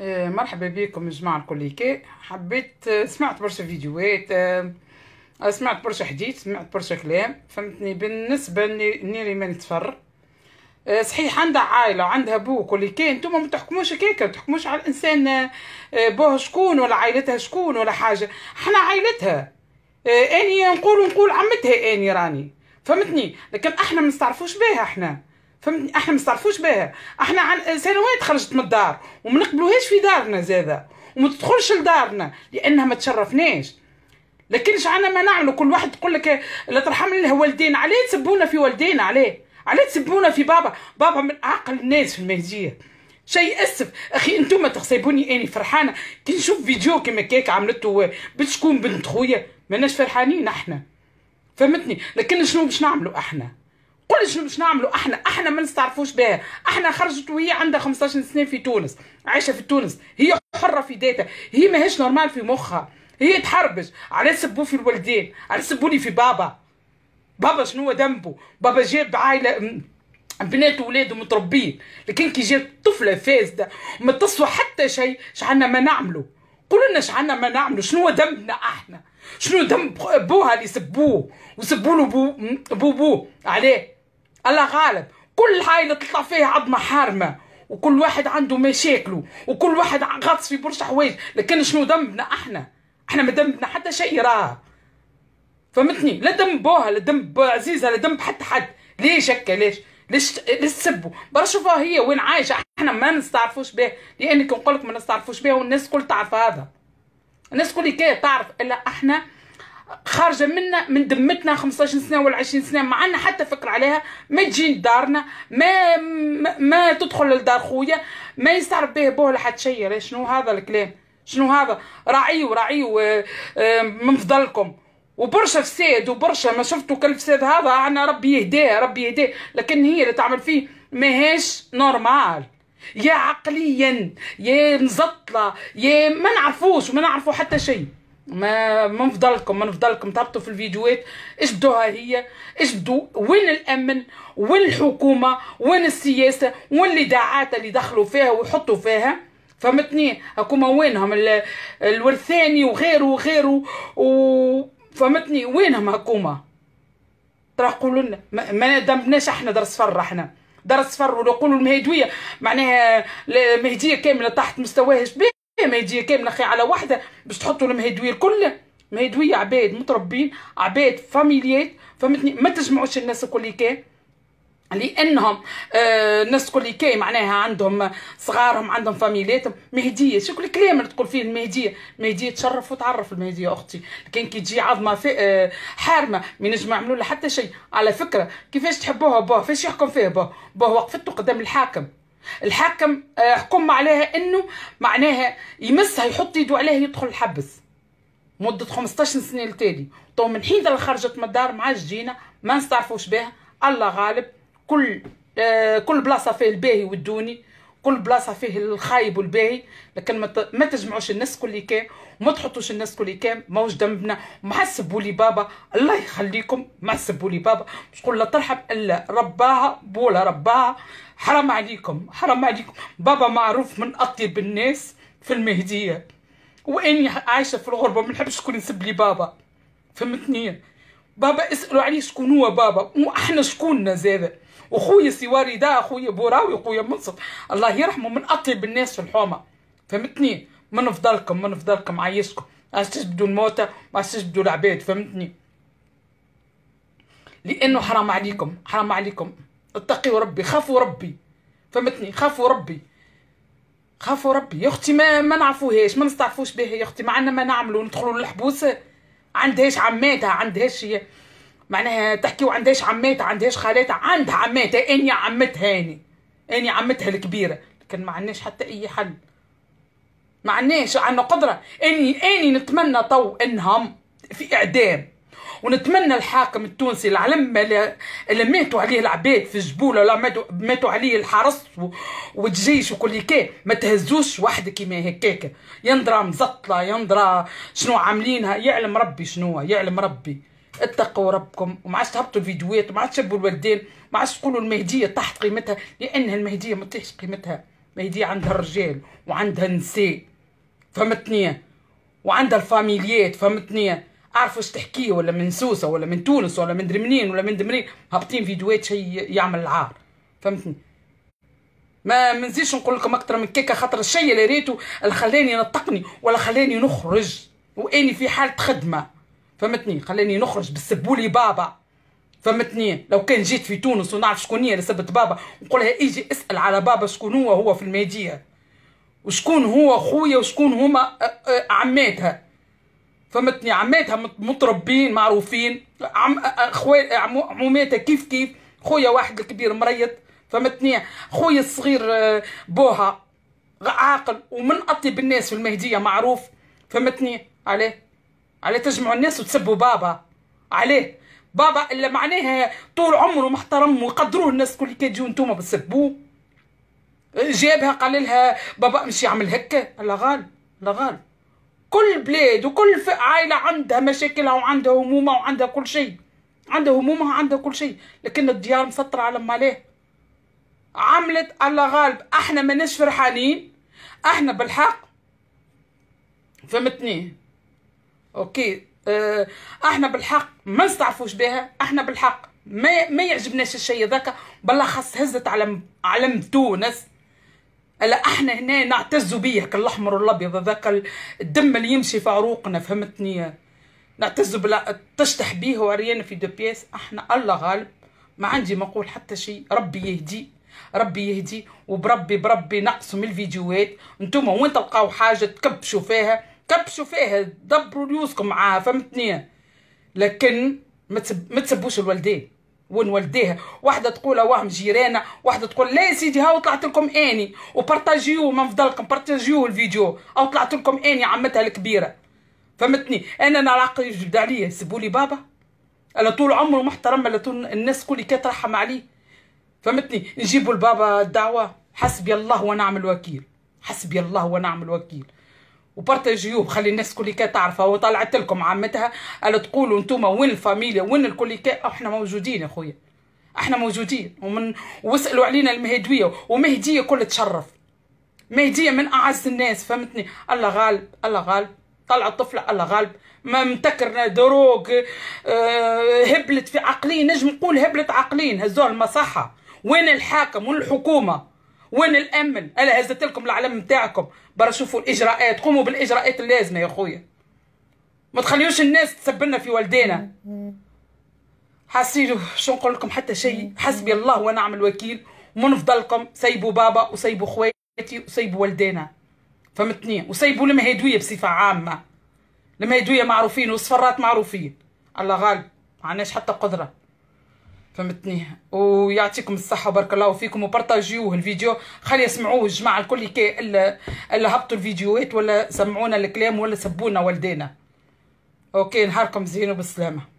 إيه، مرحبا بكم جماعة الكليكي حبيت آه، سمعت برشا فيديوهات آه، سمعت برشا حديث سمعت برشا كلام فهمتني بالنسبة نيري من تفر آه، صحيح عندها عائلة وعندها بو كل كان نتوما ما تحكموش هكاكا تحكموش على الإنسان بوه شكون ولا عائلتها شكون ولا حاجة احنا عائلتها اني نقول ونقول عمتها اني راني فهمتني لكن احنا ما نستعرفوش بها احنا فهمتني احنا ما نستعرفوش بها احنا عن سنوات خرجت من الدار وما نقبلوهاش في دارنا زاده وما تدخلش لدارنا لانها ما تشرفناش لكنش عنا ما نعملو كل واحد تقول لك لا ترحم لها والدينا عليه تسبونا في والدينا عليه عليه تسبونا في بابا بابا من اعقل الناس في المهديه شيء اسف اخي انتم تحسبوني اني فرحانه كي نشوف فيديو كيما كيك عملته بتشكون بنت خويا ماناش فرحانين احنا فهمتني لكن شنو باش نعملو احنا كل شنو باش نعملوا احنا احنا ما نستعرفوش بها احنا خرجت وهي عندها 15 سنه في تونس عايشه في تونس هي حره في ديتها هي ماهيش نورمال في مخها هي تحربش على سبوا في الوالدين على سبوني في بابا بابا شنو ذنبه بابا جاب عائله بنات ولاده متربين لكن كي جات طفله فاسده ما تصوى حتى شيء شعنا ما نعملوا قولوا لنا شعنا ما نعملوا شنو ذنبنا احنا شنو ذنب ابوها اللي سبوه وسبوا له بو بو. عليه الله غالب كل عائلة تطلع فيها عظمه حارمه وكل واحد عنده مشاكله وكل واحد غاطس في برشا حوايج لكن شنو ذنبنا احنا احنا ما ذنبنا حتى شيء راه فهمتني لا ذنب بوها لا ذنب عزيزه لا ذنب حتى حد ليش هكا ليش ليش ليش تسبوا برا شوفوها هي وين عايشه احنا ما نستعرفوش بها لانك نقول لك ما نستعرفوش بها والناس الكل تعرف هذا الناس الكل كي تعرف الا احنا خارجه منا من دمتنا 15 سنه ولا 20 سنه ما عندنا حتى فكره عليها ما تجي لدارنا ما ما تدخل لدار خويا ما يستعرف به بوه لا حد شيء شنو هذا الكلام شنو هذا راعيو راعيو من فضلكم وبرشا فساد وبرشا ما شفتوا كل فساد هذا انا ربي يهديه ربي يهديه لكن هي اللي تعمل فيه ماهيش نورمال يا عقليا يا مزطله يا ما نعرفوش ما نعرفوا حتى شيء ما من فضلكم من فضلكم تهبطوا في الفيديوهات اجبدوها هي اجبدوا وين الامن وين الحكومه وين السياسه وين الاذاعات اللي دخلوا فيها ويحطوا فيها فهمتني هكوما وينهم الورثاني وغيره وغيره و فهمتني وينهم هكوما ترى قولوا لنا ما دمناش احنا درس فر احنا درس فر ونقولوا المهدويه معناها المهديه كامله تحت مستواها شبيه إيه ما يجي كامله خي على وحده باش تحطوا المهدويه الكل مهدويه عباد متربين عباد فاميليات فهمتني ما تجمعوش الناس الكل كان لانهم آه الناس الكل كاي معناها عندهم صغارهم عندهم فاميلياتهم مهديه شكون الكلام اللي تقول فيه المهديه مهديه تشرف وتعرف المهديه اختي كان كي تجي عظمه في آه حارمه ما نجم يعملوا حتى شيء على فكره كيفاش تحبوها باه فاش يحكم فيها باه باه وقفته قدام الحاكم الحاكم آه، حكم عليها انه معناها يمسها يحط يده عليها يدخل الحبس مدة 15 سنة لتالي تو من حين اللي خرجت من الدار مع جينا ما نستعرفوش بها الله غالب كل آه كل بلاصة فيه الباهي والدوني كل بلاصه فيه الخايب والباهي لكن ما تجمعوش الناس كل كام وما تحطوش الناس كل كام ماهوش ذنبنا محسب لي بابا الله يخليكم محسب لي بابا مش قول لا ترحم الا رباها بولا رباها حرام عليكم حرام عليكم بابا معروف من اطيب الناس في المهديه واني عايشه في الغربه ما نحبش شكون نسب لي بابا فهمتني بابا اسالوا عليه شكون هو بابا مو احنا شكوننا زادا وخويا سواري ده خويا بوراوي خويا منصف الله يرحمه من اطيب الناس في الحومه فهمتني من فضلكم من فضلكم عايشكم بدون موتى ما بدون العباد فهمتني لانه حرام عليكم حرام عليكم اتقوا ربي خافوا ربي فهمتني خافوا ربي خافوا ربي يا اختي ما ما نعرفوهاش ما نستعرفوش بها يا اختي معنا ما نعملوا ندخلوا للحبوس عندهاش عماتها عندهاش معناها تحكي وعندهاش عماتها عندهاش خالاتها عندها عماتها اني عمتها اني اني عمتها الكبيره لكن ما عندناش حتى اي حل ما عندناش عندنا قدره اني اني نتمنى تو انهم في اعدام ونتمنى الحاكم التونسي العلم اللي ماتوا عليه العباد في الجبول ولا ماتوا عليه الحرس والجيش وكل كي ما تهزوش واحد كيما هكاك يندرى مزطلة يندرى شنو عاملينها يعلم ربي شنو يعلم ربي اتقوا ربكم وما عادش تهبطوا الفيديوهات وما عادش تشبوا الوالدين ما عادش تقولوا المهدية تحت قيمتها لأنها المهدية ما تحش قيمتها المهدية عندها الرجال وعندها النساء فهمتني وعندها الفاميليات فهمتني عارفوا اش تحكيه ولا من سوسه ولا من تونس ولا من درمنين ولا من دمرين هابطين فيديوهات شي يعمل العار فهمتني ما منزيش نقول لكم اكثر من كيكه خاطر الشيء اللي ريتو اللي خلاني نطقني ولا خلاني نخرج واني في حاله خدمه فهمتني خلاني نخرج بسبولي بابا فهمتني لو كان جيت في تونس ونعرف شكون هي اللي سبت بابا نقولها اجي اسال على بابا شكون هو هو في الميديا وشكون هو خويا وشكون هما عماتها فهمتني عماتها متربين معروفين عم اخوان عموماتها كيف كيف خويا واحد الكبير مريض فهمتني خويا الصغير آه، بوها عاقل ومن اطيب الناس في المهديه معروف فهمتني عليه عليه تجمعوا الناس وتسبوا بابا عليه بابا اللي معناها طول عمره محترم ويقدروه الناس كل كي تجيو نتوما بتسبوه جابها قال لها بابا مش يعمل هكا لا غال لا غال كل بلاد وكل عائلة عندها مشاكلها وعندها همومها وعندها كل شيء عندها همومها عندها كل شيء لكن الديار مسطرة على ماليه عملت الله غالب احنا ماناش فرحانين احنا بالحق فهمتني اوكي اه احنا بالحق ما نستعرفوش بها احنا بالحق ما ما يعجبناش الشيء ذاك بالله خاص هزت علم علم تونس الا احنا هنا نعتز بيك الاحمر والابيض هذاك الدم اللي يمشي في عروقنا فهمتني نعتز بلا تشتح بيه وعريان في دو بيس احنا الله غالب ما عندي ما نقول حتى شيء ربي يهدي ربي يهدي وبربي بربي نقسم الفيديوهات انتم وين تلقاو حاجه تكبشوا فيها كبشوا فيها دبروا ريوسكم معاها فهمتني لكن ما تسبوش الوالدين ونولديها واحده تقول واهم جيرانه واحده تقول لا يا سيدي هاو طلعت لكم اني وبارطاجيوه من فضلكم بارطاجيوه الفيديو او طلعت لكم اني عمتها الكبيره فهمتني انا نراقي يجبد عليا يسبوا لي بابا انا طول عمره محترم انا طول الناس كل كترحم عليه فهمتني نجيبوا البابا الدعوه حسبي الله ونعم الوكيل حسبي الله ونعم الوكيل وبارتاجيوه خلي الناس الكليكا تعرفها وطلعت لكم عمتها قالت تقولوا انتم وين الفاميليا وين الكليكا احنا موجودين يا خويا احنا موجودين ومن واسالوا علينا المهدويه ومهديه كل تشرف مهديه من اعز الناس فهمتني الله غالب الله غالب طلعت طفله الله غالب ما متكرنا دروك أه هبلت في عقلين نجم نقول هبلت عقلين هزوها المصحه وين الحاكم وين الحكومه وين الامن انا هزت لكم العلم نتاعكم برا شوفوا الاجراءات قوموا بالاجراءات اللازمه يا خويا ما تخليوش الناس تسبلنا في والدينا حاسين شو نقول لكم حتى شيء حسبي الله ونعم الوكيل ومن فضلكم سيبوا بابا وسيبوا خواتي وسيبوا والدينا فهمتني وسيبوا المهدويه بصفه عامه المهدويه معروفين والصفرات معروفين الله غالب ما عندناش حتى قدره فهمتني ويعطيكم الصحه بارك الله فيكم وبارطاجيوه الفيديو خلي يسمعوه الجماعه الكل كي الا هبطوا الفيديوهات ولا سمعونا الكلام ولا سبونا والدينا اوكي نهاركم زين وبالسلامه